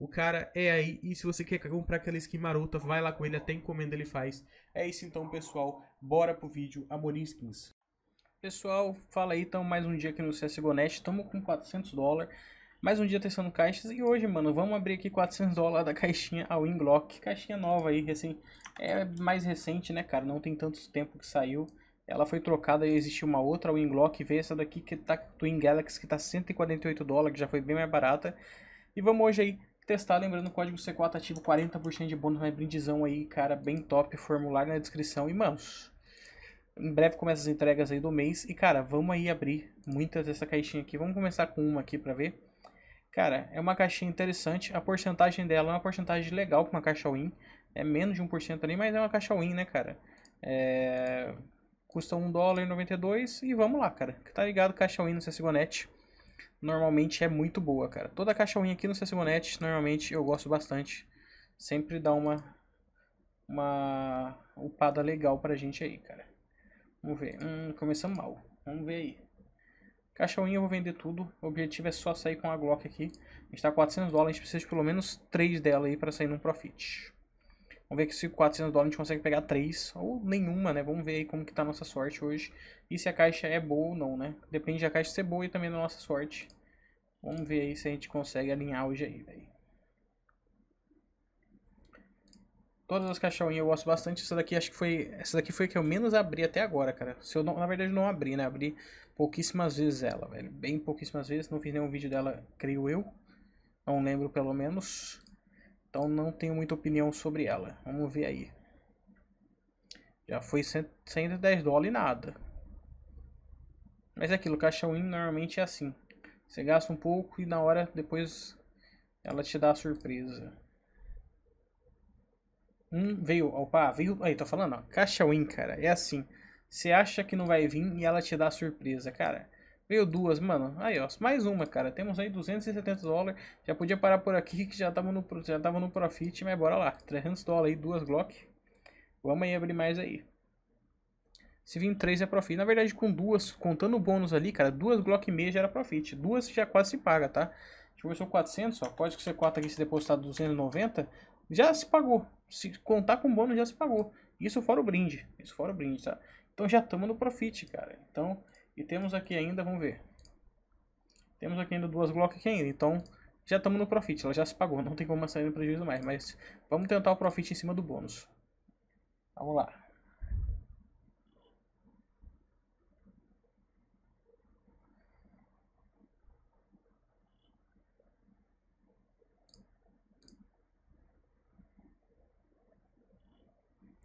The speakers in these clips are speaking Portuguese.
o cara é aí, e se você quer comprar aquela skin marota, vai lá com ele, até encomenda ele faz. É isso então, pessoal. Bora pro vídeo Amorim Skins. Pessoal, fala aí, então mais um dia aqui no CSGO Net, estamos com 400 dólares. Mais um dia testando caixas e hoje, mano, vamos abrir aqui 400 dólares da caixinha a Winglock, caixinha nova aí, recém, é mais recente, né, cara, não tem tanto tempo que saiu. Ela foi trocada e existiu uma outra Winglock, veio essa daqui que tá Twin Galaxy, que tá 148 dólares, que já foi bem mais barata. E vamos hoje aí testar, lembrando o código C4 ativo, 40% de bônus na brindizão aí, cara, bem top, formulário na descrição e mãos. Em breve começa as entregas aí do mês e, cara, vamos aí abrir muitas dessa caixinha aqui. Vamos começar com uma aqui pra ver. Cara, é uma caixinha interessante, a porcentagem dela é uma porcentagem legal pra uma caixa win. É menos de 1% ali, mas é uma caixa win, né, cara? É... Custa 1 dólar e 92 e vamos lá, cara. Tá ligado, caixa win no CSGONET normalmente é muito boa, cara. Toda a caixa ruim aqui no CSGONet, normalmente eu gosto bastante. Sempre dá uma, uma upada legal pra gente aí, cara. Vamos ver. Hum, começamos mal. Vamos ver aí. Caixa ruim eu vou vender tudo. O objetivo é só sair com a Glock aqui. A gente tá 400 dólares, a gente precisa de pelo menos 3 dela aí pra sair num profit. Vamos ver que se 400 dólares a gente consegue pegar 3 ou nenhuma, né? Vamos ver aí como que tá a nossa sorte hoje. E se a caixa é boa ou não, né? Depende da caixa ser boa e também da nossa sorte. Vamos ver aí se a gente consegue alinhar hoje aí, velho. Todas as caixinhas eu gosto bastante. Essa daqui acho que foi. Essa daqui foi a que eu menos abri até agora, cara. Se eu não, na verdade não abri, né? Abri pouquíssimas vezes ela, velho. Bem pouquíssimas vezes. Não fiz nenhum vídeo dela, creio eu. Não lembro pelo menos. Então não tenho muita opinião sobre ela. Vamos ver aí. Já foi 110 dólares e nada. Mas é aquilo, caixa win normalmente é assim. Você gasta um pouco e na hora depois ela te dá a surpresa. Um veio, opa, veio, aí tô falando, ó, caixa win, cara, é assim. Você acha que não vai vir e ela te dá a surpresa, cara. Veio duas, mano. Aí, ó. Mais uma, cara. Temos aí 270 dólares. Já podia parar por aqui que já tava no, já tava no profit, mas bora lá. 300 dólares aí, duas Glock. Vamos aí abrir mais aí. Se vir três é profit. Na verdade, com duas, contando o bônus ali, cara, duas Glock e meia já era profit. Duas já quase se paga, tá? Deixa eu ver se eu 400, ó. Pode ser 4 aqui se depositar 290. Já se pagou. Se contar com bônus, já se pagou. Isso fora o brinde. Isso fora o brinde, tá? Então já estamos no profit, cara. Então e temos aqui ainda, vamos ver. Temos aqui ainda duas Glock aqui ainda, então já estamos no profit, ela já se pagou, não tem como sair no prejuízo mais, mas vamos tentar o profit em cima do bônus. Vamos lá.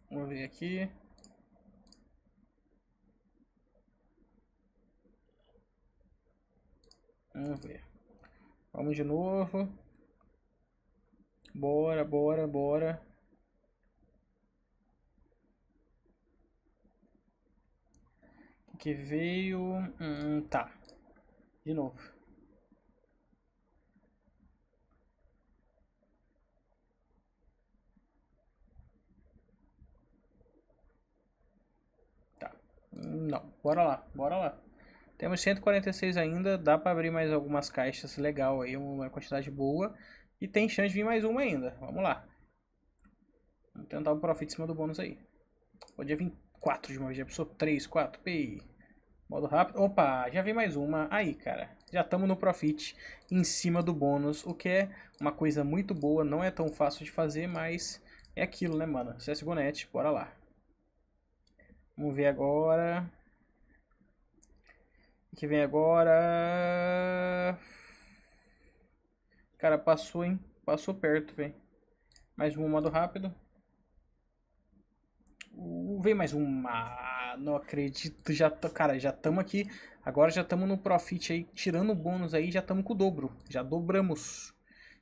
Vamos ver aqui. Vamos ver. Vamos de novo. Bora, bora, bora. Que veio... Hum, tá. De novo. Tá. Não. Bora lá, bora lá. Temos 146 ainda, dá para abrir mais algumas caixas legal aí, uma quantidade boa. E tem chance de vir mais uma ainda, vamos lá. Vamos tentar o profit em cima do bônus aí. Podia vir 4 de uma vez, já precisou 3, 4, PI. Modo rápido. Opa, já vi mais uma. Aí, cara. Já estamos no profit em cima do bônus, o que é uma coisa muito boa. Não é tão fácil de fazer, mas é aquilo, né, mano? CSGO Net, bora lá. Vamos ver agora que vem agora. Cara, passou, hein? Passou perto, vem Mais uma do rápido. Uh, vem mais uma. Não acredito. Já tô, cara, já estamos aqui. Agora já estamos no profit aí. Tirando o bônus aí, já estamos com o dobro. Já dobramos.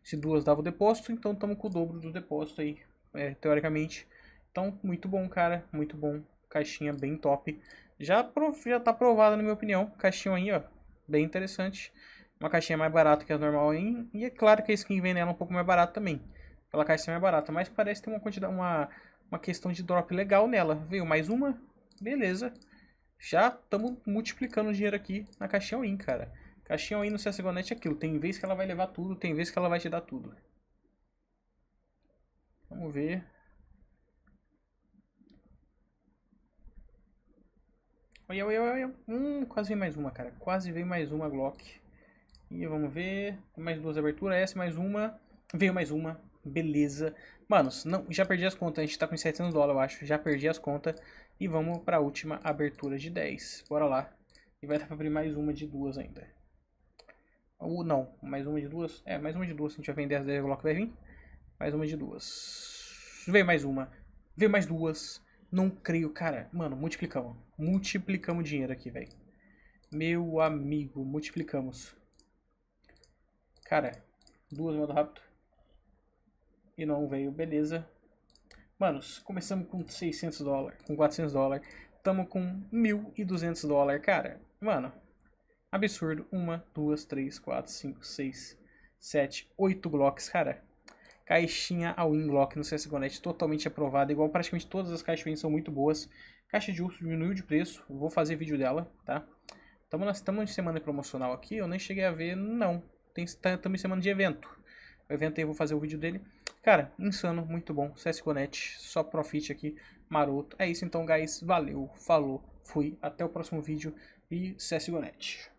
Se duas dava o depósito, então estamos com o dobro do depósito aí. É, teoricamente. Então, muito bom, cara. Muito bom. Caixinha bem top. Já, já tá provada, na minha opinião. Caixinha aí, ó. Bem interessante. Uma caixinha mais barata que a normal aí. E é claro que a skin vem nela um pouco mais barata também. Pela caixinha é mais barata. Mas parece ter uma quantidade, uma, uma questão de drop legal nela. Veio mais uma. Beleza. Já estamos multiplicando o dinheiro aqui na caixinha aí cara. Caixinha aí no CSGONet é aquilo. Tem vez que ela vai levar tudo, tem vez que ela vai te dar tudo. Vamos ver. Olha, olha, olha. Hum, quase veio mais uma, cara. Quase veio mais uma Glock. E vamos ver. Mais duas aberturas. Essa, é mais uma. Veio mais uma. Beleza. Manos, não, já perdi as contas. A gente tá com 700 dólares, eu acho. Já perdi as contas. E vamos pra última abertura de 10. Bora lá. E vai dar pra abrir mais uma de duas ainda. Ou não. Mais uma de duas. É, mais uma de duas. Se a gente vai vender as 10 Glock, vai vir. Mais uma de duas. Veio mais uma. Veio mais duas. Não creio, cara. Mano, multiplicamos. Multiplicamos dinheiro aqui, velho. Meu amigo, multiplicamos. Cara, duas modo rápido. E não veio, beleza. Manos, começamos com 600 dólares, com 400 dólares. Tamo com 1.200 dólares, cara. Mano, absurdo. Uma, duas, três, quatro, cinco, seis, sete, oito blocos cara. Caixinha a Winglock no CSGO Net totalmente aprovada, igual praticamente todas as caixas são muito boas. Caixa de urso diminuiu de preço, vou fazer vídeo dela, tá? Tamo, estamos em semana promocional aqui, eu nem cheguei a ver, não. Estamos tá, em semana de evento. O evento aí, vou fazer o vídeo dele. Cara, insano, muito bom. CSGO só profit aqui, maroto. É isso então, guys. Valeu, falou, fui. Até o próximo vídeo e CSGO